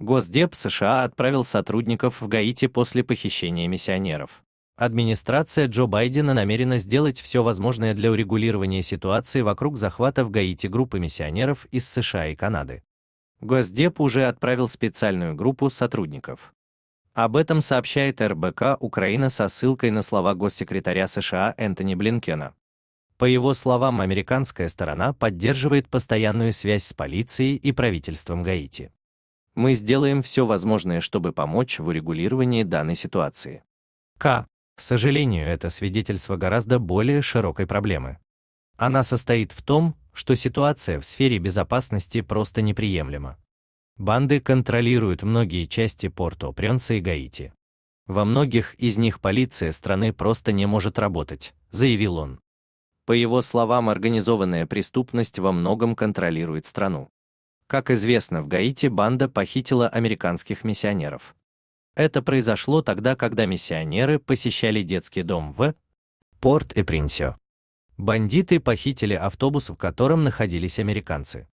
Госдеп США отправил сотрудников в Гаити после похищения миссионеров. Администрация Джо Байдена намерена сделать все возможное для урегулирования ситуации вокруг захвата в Гаити группы миссионеров из США и Канады. Госдеп уже отправил специальную группу сотрудников. Об этом сообщает РБК Украина со ссылкой на слова госсекретаря США Энтони Блинкена. По его словам, американская сторона поддерживает постоянную связь с полицией и правительством Гаити. Мы сделаем все возможное, чтобы помочь в урегулировании данной ситуации. К. К сожалению, это свидетельство гораздо более широкой проблемы. Она состоит в том, что ситуация в сфере безопасности просто неприемлема. Банды контролируют многие части Порто-Пренса и Гаити. Во многих из них полиция страны просто не может работать, заявил он. По его словам, организованная преступность во многом контролирует страну. Как известно, в Гаити банда похитила американских миссионеров. Это произошло тогда, когда миссионеры посещали детский дом в Порт-Эпринсио. Бандиты похитили автобус, в котором находились американцы.